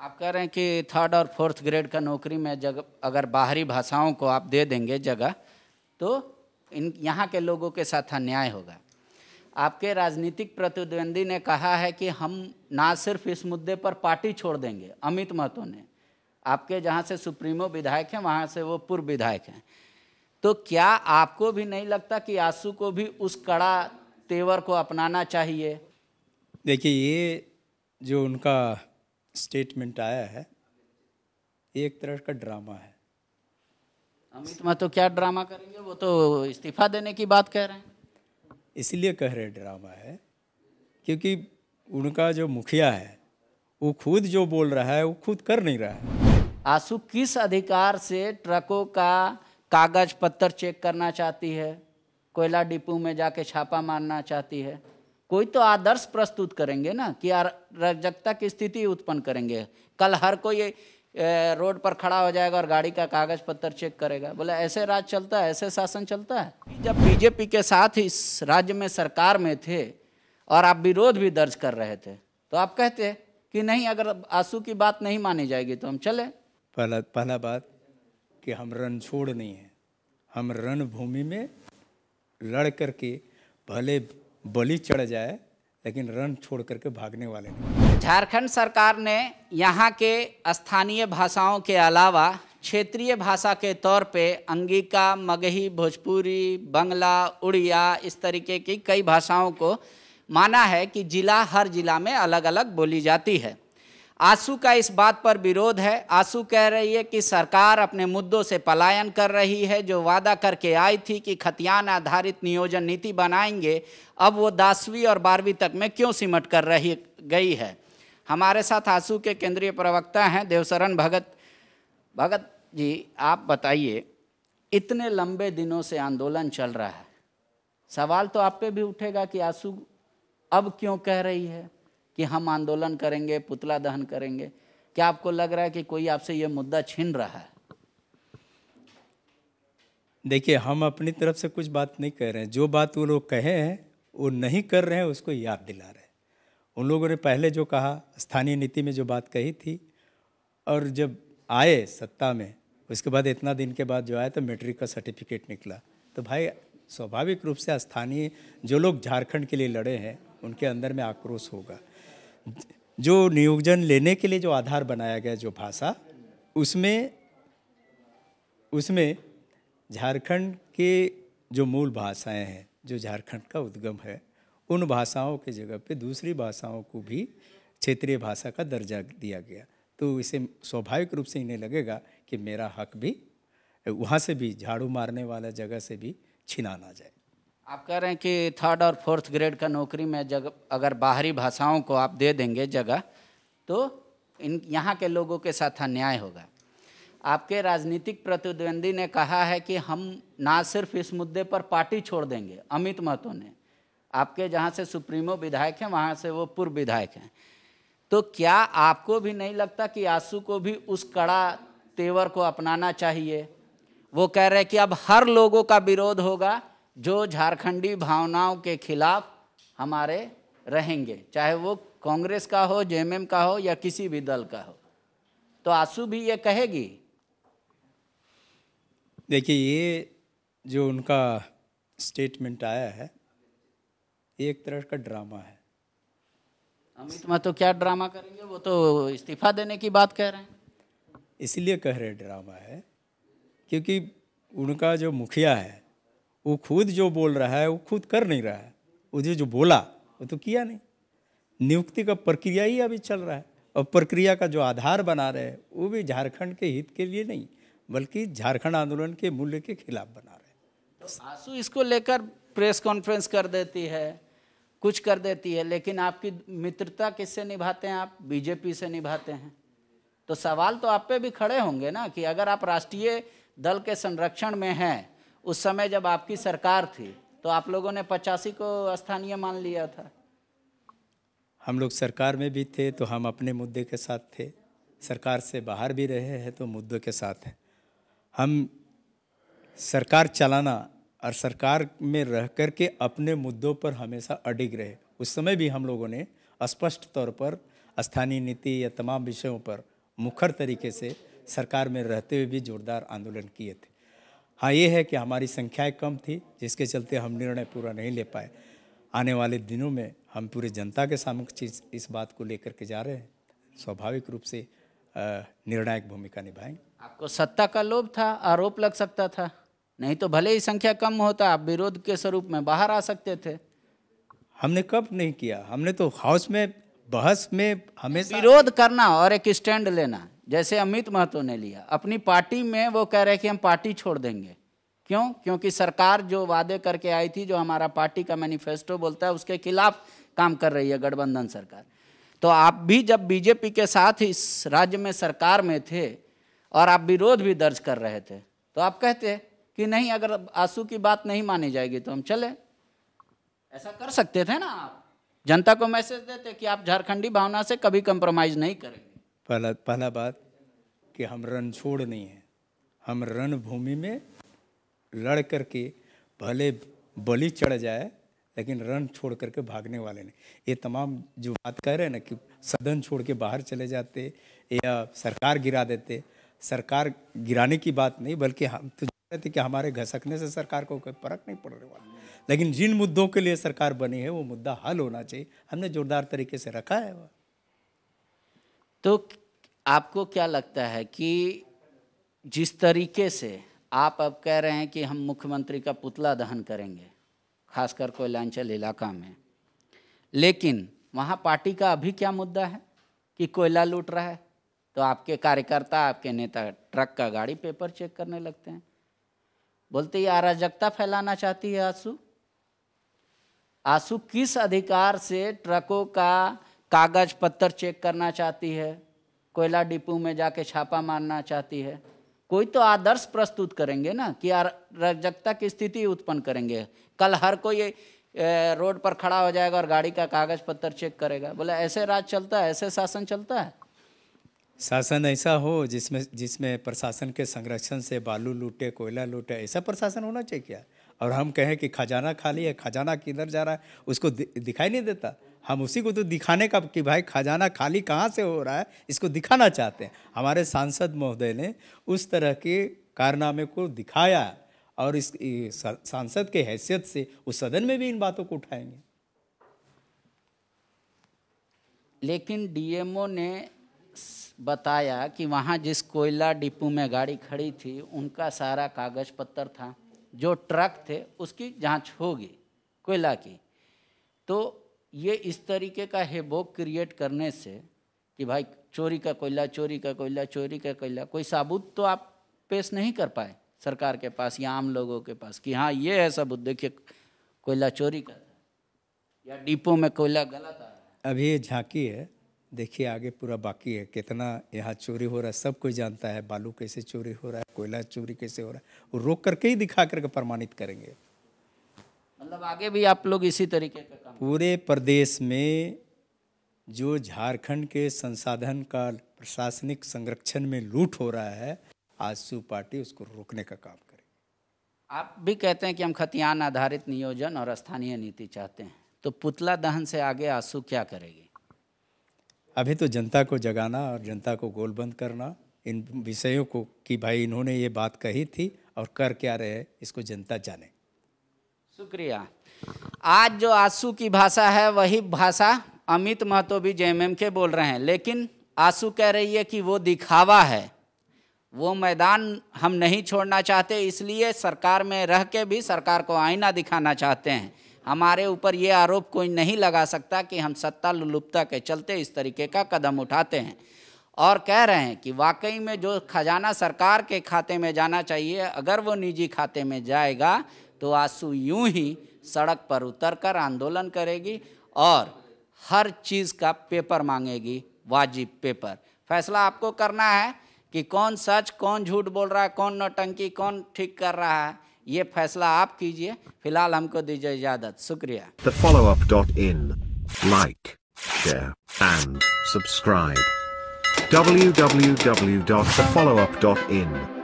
आप कह रहे हैं कि थर्ड और फोर्थ ग्रेड का नौकरी में जगह अगर बाहरी भाषाओं को आप दे देंगे जगह तो इन यहाँ के लोगों के साथ अन्याय होगा आपके राजनीतिक प्रतिद्वंदी ने कहा है कि हम ना सिर्फ इस मुद्दे पर पार्टी छोड़ देंगे अमित महतो ने आपके जहाँ से सुप्रीमो विधायक हैं वहाँ से वो पूर्व विधायक हैं तो क्या आपको भी नहीं लगता कि आंसू को भी उस कड़ा तेवर को अपनाना चाहिए देखिए ये जो उनका स्टेटमेंट आया है एक तरह का ड्रामा है अमित मा तो क्या ड्रामा करेंगे वो तो इस्तीफा देने की बात कह रहे हैं इसलिए कह रहे ड्रामा है क्योंकि उनका जो मुखिया है वो खुद जो बोल रहा है वो खुद कर नहीं रहा है आंसू किस अधिकार से ट्रकों का कागज पत्थर चेक करना चाहती है कोयला डिपो में जाके छापा मारना चाहती है कोई तो आदर्श प्रस्तुत करेंगे ना कि अराजकता की स्थिति उत्पन्न करेंगे कल हर कोई रोड पर खड़ा हो जाएगा और गाड़ी का कागज पत्र चेक करेगा बोले ऐसे राज चलता है ऐसे शासन चलता है जब बीजेपी के साथ इस राज्य में सरकार में थे और आप विरोध भी दर्ज कर रहे थे तो आप कहते कि नहीं अगर आंसू की बात नहीं मानी जाएगी तो हम चले पहला पहला बात कि हम रणछोड़ नहीं है हम रणभूमि में लड़ करके भले बलि चढ़ जाए लेकिन रन छोड़ करके भागने वाले नहीं झारखंड सरकार ने यहाँ के स्थानीय भाषाओं के अलावा क्षेत्रीय भाषा के तौर पे अंगिका मगही भोजपुरी बंगला उड़िया इस तरीके की कई भाषाओं को माना है कि ज़िला हर ज़िला में अलग अलग बोली जाती है आंसू का इस बात पर विरोध है आंसू कह रही है कि सरकार अपने मुद्दों से पलायन कर रही है जो वादा करके आई थी कि खतियान आधारित नियोजन नीति बनाएंगे अब वो दसवीं और बारहवीं तक में क्यों सिमट कर रही गई है हमारे साथ आंसू के केंद्रीय प्रवक्ता हैं देवसरण भगत भगत जी आप बताइए इतने लंबे दिनों से आंदोलन चल रहा है सवाल तो आप पे भी उठेगा कि आंसू अब क्यों कह रही है कि हम आंदोलन करेंगे पुतला दहन करेंगे क्या आपको लग रहा है कि कोई आपसे ये मुद्दा छीन रहा है देखिए हम अपनी तरफ से कुछ बात नहीं कह रहे हैं जो बात वो लोग कहे हैं वो नहीं कर रहे हैं उसको याद दिला रहे हैं उन लोगों ने पहले जो कहा स्थानीय नीति में जो बात कही थी और जब आए सत्ता में उसके बाद इतना दिन के बाद जो आया तो मेट्रिक का सर्टिफिकेट निकला तो भाई स्वाभाविक रूप से स्थानीय जो लोग झारखंड के लिए लड़े हैं उनके अंदर में आक्रोश होगा जो नियोजन लेने के लिए जो आधार बनाया गया जो भाषा उसमें उसमें झारखंड के जो मूल भाषाएं हैं जो झारखंड का उद्गम है उन भाषाओं के जगह पे दूसरी भाषाओं को भी क्षेत्रीय भाषा का दर्जा दिया गया तो इसे स्वाभाविक रूप से इन्हें लगेगा कि मेरा हक भी वहाँ से भी झाड़ू मारने वाला जगह से भी छिना ना जाए आप कह रहे हैं कि थर्ड और फोर्थ ग्रेड का नौकरी में जगह अगर बाहरी भाषाओं को आप दे देंगे जगह तो इन यहाँ के लोगों के साथ अन्याय होगा आपके राजनीतिक प्रतिद्वंदी ने कहा है कि हम ना सिर्फ इस मुद्दे पर पार्टी छोड़ देंगे अमित महतो ने आपके जहाँ से सुप्रीमो विधायक हैं वहाँ से वो पूर्व विधायक हैं तो क्या आपको भी नहीं लगता कि आंसू को भी उस कड़ा तेवर को अपनाना चाहिए वो कह रहे हैं कि अब हर लोगों का विरोध होगा जो झारखंडी भावनाओं के खिलाफ हमारे रहेंगे चाहे वो कांग्रेस का हो जेएमएम का हो या किसी भी दल का हो तो आंसू भी ये कहेगी देखिए ये जो उनका स्टेटमेंट आया है एक तरह का ड्रामा है अमित मा तो क्या ड्रामा करेंगे वो तो इस्तीफा देने की बात कह रहे हैं इसलिए कह रहे ड्रामा है क्योंकि उनका जो मुखिया है वो खुद जो बोल रहा है वो खुद कर नहीं रहा है वो जो बोला वो तो किया नहीं नियुक्ति का प्रक्रिया ही अभी चल रहा है और प्रक्रिया का जो आधार बना रहे हैं वो भी झारखंड के हित के लिए नहीं बल्कि झारखंड आंदोलन के मूल्य के खिलाफ बना रहे हैं तो सासू इसको लेकर प्रेस कॉन्फ्रेंस कर देती है कुछ कर देती है लेकिन आपकी मित्रता किससे निभाते हैं आप बीजेपी से निभाते हैं तो सवाल तो आप पे भी खड़े होंगे ना कि अगर आप राष्ट्रीय दल के संरक्षण में हैं उस समय जब आपकी सरकार थी तो आप लोगों ने पचासी को स्थानीय मान लिया था हम लोग सरकार में भी थे तो हम अपने मुद्दे के साथ थे सरकार से बाहर भी रहे हैं तो मुद्दों के साथ हैं हम सरकार चलाना और सरकार में रह कर के अपने मुद्दों पर हमेशा अडिग रहे उस समय भी हम लोगों ने स्पष्ट तौर पर स्थानीय नीति या तमाम विषयों पर मुखर तरीके से सरकार में रहते हुए भी जोरदार आंदोलन किए थे हाँ ये है कि हमारी संख्याएं कम थी जिसके चलते हम निर्णय पूरा नहीं ले पाए आने वाले दिनों में हम पूरे जनता के समक्ष इस बात को लेकर के जा रहे हैं स्वाभाविक रूप से निर्णायक भूमिका निभाएंगे आपको सत्ता का लोभ था आरोप लग सकता था नहीं तो भले ही संख्या कम होता आप विरोध के स्वरूप में बाहर आ सकते थे हमने कब नहीं किया हमने तो हाउस में बहस में हमेशा विरोध करना और एक स्टैंड लेना जैसे अमित महतो ने लिया अपनी पार्टी में वो कह रहे कि हम पार्टी छोड़ देंगे क्यों क्योंकि सरकार जो वादे करके आई थी जो हमारा पार्टी का मैनिफेस्टो बोलता है उसके खिलाफ काम कर रही है गठबंधन सरकार तो आप भी जब बीजेपी के साथ इस राज्य में सरकार में थे और आप विरोध भी दर्ज कर रहे थे तो आप कहते कि नहीं अगर आंसू की बात नहीं मानी जाएगी तो हम चले ऐसा कर सकते थे ना आप जनता को मैसेज देते कि आप झारखंडी भावना से कभी कंप्रोमाइज़ नहीं करेंगे पहला पहला बात कि हम रण छोड़ नहीं हैं हम रण भूमि में लड़ कर के भले बलि चढ़ जाए लेकिन रण छोड़ करके भागने वाले नहीं ये तमाम जो बात कह रहे हैं ना कि सदन छोड़ के बाहर चले जाते या सरकार गिरा देते सरकार गिराने की बात नहीं बल्कि हम तो रहे थे कि हमारे घसकने से सरकार को कोई फर्क नहीं पड़ने वाला लेकिन जिन मुद्दों के लिए सरकार बनी है वो मुद्दा हल होना चाहिए हमने जोरदार तरीके से रखा है वह तो आपको क्या लगता है कि जिस तरीके से आप अब कह रहे हैं कि हम मुख्यमंत्री का पुतला दहन करेंगे खासकर कोयलांचल इलाका में लेकिन वहाँ पार्टी का अभी क्या मुद्दा है कि कोयला लूट रहा है तो आपके कार्यकर्ता आपके नेता ट्रक का गाड़ी पेपर चेक करने लगते हैं बोलते ये अराजकता फैलाना चाहती है आंसू आंसू किस अधिकार से ट्रकों का कागज पत्थर चेक करना चाहती है कोयला डिपो में जाके छापा मारना चाहती है कोई तो आदर्श प्रस्तुत करेंगे ना कि अराजकता की स्थिति उत्पन्न करेंगे कल हर कोई रोड पर खड़ा हो जाएगा और गाड़ी का कागज पत्थर चेक करेगा बोले ऐसे राज चलता है ऐसे शासन चलता है शासन ऐसा हो जिसमें जिसमें प्रशासन के संरक्षण से बालू लूटे कोयला लूटे ऐसा प्रशासन होना चाहिए क्या और हम कहें कि खजाना खाली है खजाना किधर जा रहा है उसको दि, दिखाई नहीं देता हम उसी को तो दिखाने का कि भाई खजाना खाली कहाँ से हो रहा है इसको दिखाना चाहते हैं हमारे सांसद महोदय ने उस तरह के कारनामे को दिखाया और इस सांसद के हैसियत से उस सदन में भी इन बातों को उठाएंगे लेकिन डीएमओ ने बताया कि वहाँ जिस कोयला डिपो में गाड़ी खड़ी थी उनका सारा कागज पत्थर था जो ट्रक थे उसकी जांच होगी कोयला की तो ये इस तरीके का हेबोक क्रिएट करने से कि भाई चोरी का कोयला चोरी का कोयला चोरी का कोयला कोई साबुत तो आप पेश नहीं कर पाए सरकार के पास या आम लोगों के पास कि हाँ ये है सबूत देखिए कोयला चोरी का या डिपो में कोयला गलत आ अभी झांकी है देखिए आगे पूरा बाकी है कितना यहाँ चोरी हो रहा है सब कोई जानता है बालू कैसे चोरी हो रहा है कोयला चोरी कैसे हो रहा है वो रोक करके ही दिखा करके प्रमाणित करेंगे मतलब आगे भी आप लोग इसी तरीके का काम पूरे प्रदेश में जो झारखंड के संसाधन का प्रशासनिक संरक्षण में लूट हो रहा है आजसू पार्टी उसको रोकने का काम करेगी आप भी कहते हैं कि हम खतियान आधारित नियोजन और स्थानीय नीति चाहते हैं तो पुतला दहन से आगे आंसू क्या करेगी अभी तो जनता को जगाना और जनता को गोलबंद करना इन विषयों को कि भाई इन्होंने ये बात कही थी और कर क्या रहे इसको जनता जाने शुक्रिया आज जो आंसू की भाषा है वही भाषा अमित महतो भी जेएमएम के बोल रहे हैं लेकिन आंसू कह रही है कि वो दिखावा है वो मैदान हम नहीं छोड़ना चाहते इसलिए सरकार में रह के भी सरकार को आईना दिखाना चाहते हैं हमारे ऊपर ये आरोप कोई नहीं लगा सकता कि हम सत्ता लुलुप्ता के चलते इस तरीके का कदम उठाते हैं और कह रहे हैं कि वाकई में जो खजाना सरकार के खाते में जाना चाहिए अगर वो निजी खाते में जाएगा तो आंसू यूं ही सड़क पर उतरकर आंदोलन करेगी और हर चीज़ का पेपर मांगेगी वाजिब पेपर फैसला आपको करना है कि कौन सच कौन झूठ बोल रहा है कौन नौटंकी कौन ठीक कर रहा है ये फैसला आप कीजिए फिलहाल हमको दीजिए इजाजत शुक्रिया the follow up dot in like share and subscribe W W W dot dot in